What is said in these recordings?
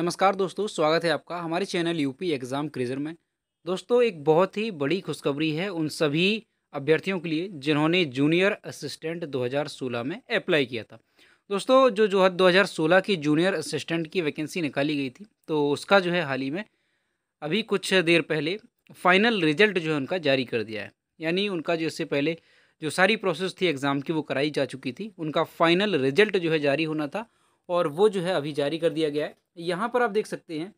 नमस्कार दोस्तों स्वागत है आपका हमारे चैनल यूपी एग्ज़ाम क्रेजर में दोस्तों एक बहुत ही बड़ी खुशखबरी है उन सभी अभ्यर्थियों के लिए जिन्होंने जूनियर असिस्टेंट 2016 में अप्लाई किया था दोस्तों जो जो है दो की जूनियर असिस्टेंट की वैकेंसी निकाली गई थी तो उसका जो है हाल ही में अभी कुछ देर पहले फाइनल रिजल्ट जो है उनका जारी कर दिया है यानी उनका जो इससे पहले जो सारी प्रोसेस थी एग्ज़ाम की वो कराई जा चुकी थी उनका फाइनल रिजल्ट जो है जारी होना था और वो जो है अभी जारी कर दिया गया है यहाँ पर आप देख सकते हैं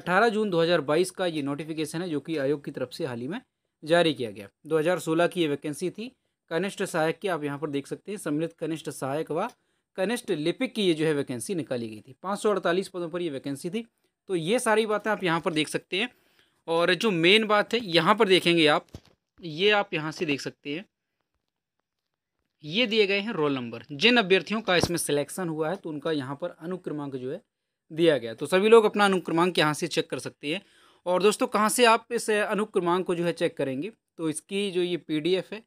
18 जून 2022 का ये नोटिफिकेशन है जो कि आयोग की तरफ से हाल ही में जारी किया गया 2016 की ये वैकेंसी थी कनिष्ठ सहायक की आप यहाँ पर देख सकते हैं सम्मिलित कनिष्ठ सहायक व कनिष्ठ लिपिक की ये जो है वैकेंसी निकाली गई थी पाँच पदों पर ये वैकेंसी थी तो ये सारी बातें आप यहाँ पर देख सकते हैं और जो मेन बात है यहाँ पर देखेंगे आप ये आप यहाँ से देख सकते हैं ये दिए गए हैं रोल नंबर जिन अभ्यर्थियों का इसमें सिलेक्शन हुआ है तो उनका यहाँ पर अनुक्रमांक जो है दिया गया तो सभी लोग अपना अनुक्रमांक यहाँ से चेक कर सकते हैं और दोस्तों कहाँ से आप इस अनुक्रमांक को जो है चेक करेंगे तो इसकी जो ये पी है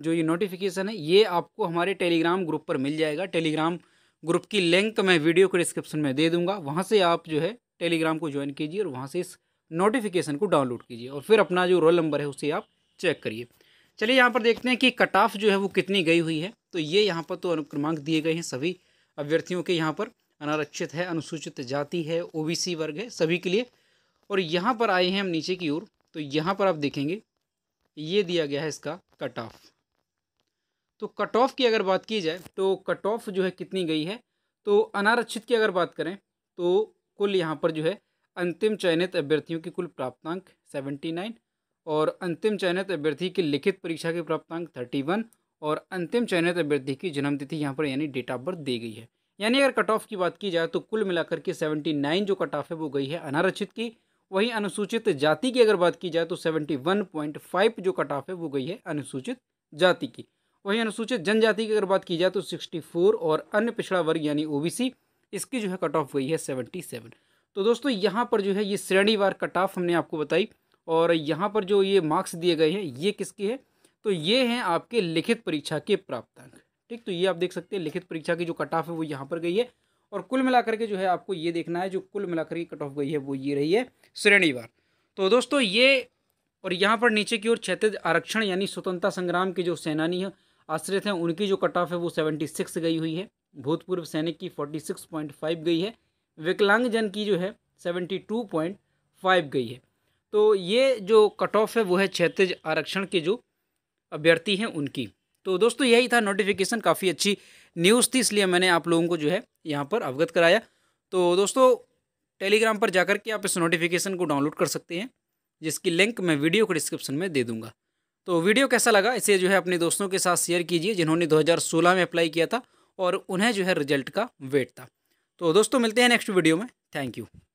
जो ये नोटिफिकेशन है ये आपको हमारे टेलीग्राम ग्रुप पर मिल जाएगा टेलीग्राम ग्रुप की लिंक मैं वीडियो को डिस्क्रिप्शन में दे दूंगा वहाँ से आप जो है टेलीग्राम को ज्वाइन कीजिए और वहाँ से इस नोटिफिकेशन को डाउनलोड कीजिए और फिर अपना जो रोल नंबर है उसे आप चेक करिए चलिए यहाँ पर देखते हैं कि कट ऑफ जो है वो कितनी गई हुई है तो ये यहाँ पर तो अनुक्रमांक दिए गए हैं सभी अभ्यर्थियों के यहाँ पर अनारक्षित है अनुसूचित जाति है ओबीसी वर्ग है सभी के लिए और यहाँ पर आए हैं हम नीचे की ओर तो यहाँ पर आप देखेंगे ये दिया गया है इसका कट ऑफ तो कट ऑफ की अगर बात की जाए तो कट ऑफ जो है कितनी गई है तो अनारक्षित की अगर बात करें तो कुल यहाँ पर जो है अंतिम चयनित अभ्यर्थियों की कुल प्राप्तांक सेवेंटी नाइन और अंतिम चयनित अभ्यर्थी की लिखित परीक्षा के प्राप्त अंक थर्टी वन और अंतिम चयनित अभ्यर्थी की जन्मतिथि यहाँ पर यानी डेट ऑफ बर्थ दी गई है यानी अगर कट ऑफ की बात की जाए तो कुल मिलाकर के सेवेंटी नाइन जो कट ऑफ है वो गई है अनारक्षित की वहीं अनुसूचित जाति की अगर बात की जाए तो सेवेंटी वन पॉइंट फाइव जो कट ऑफ है वो गई है अनुसूचित जाति की वहीं अनुसूचित जनजाति की अगर बात की जाए तो सिक्सटी फोर और अन्य पिछड़ा वर्ग यानी ओबीसी इसकी जो है कट ऑफ गई है सेवेंटी सेवन तो दोस्तों यहाँ पर जो है ये श्रेणीवार कट ऑफ हमने आपको बताई और यहाँ पर जो ये मार्क्स दिए गए हैं ये किसके हैं तो ये हैं आपके लिखित परीक्षा के प्राप्तांक ठीक तो ये आप देख सकते हैं लिखित परीक्षा की जो कट ऑफ है वो यहाँ पर गई है और कुल मिलाकर के जो है आपको ये देखना है जो कुल मिलाकर की कट ऑफ गई है वो ये रही है श्रेणीवार तो दोस्तों ये और यहाँ पर नीचे की ओर क्षेत्र आरक्षण यानी स्वतंत्रता संग्राम के जो सेनानी है आश्रित हैं उनकी जो कट ऑफ है वो सेवेंटी सिक्स गई हुई है भूतपूर्व सैनिक की फोर्टी सिक्स पॉइंट फाइव गई है विकलांगजन की जो है सेवेंटी टू पॉइंट फाइव गई है तो ये जो कट ऑफ है वो है क्षेत्रीय आरक्षण के जो अभ्यर्थी हैं उनकी तो दोस्तों यही था नोटिफिकेशन काफ़ी अच्छी न्यूज़ थी इसलिए मैंने आप लोगों को जो है यहाँ पर अवगत कराया तो दोस्तों टेलीग्राम पर जाकर के आप इस नोटिफिकेशन को डाउनलोड कर सकते हैं जिसकी लिंक मैं वीडियो को डिस्क्रिप्शन में दे दूँगा तो वीडियो कैसा लगा इसे जो है अपने दोस्तों के साथ शेयर कीजिए जिन्होंने 2016 में अप्लाई किया था और उन्हें जो है रिजल्ट का वेट था तो दोस्तों मिलते हैं नेक्स्ट वीडियो में थैंक यू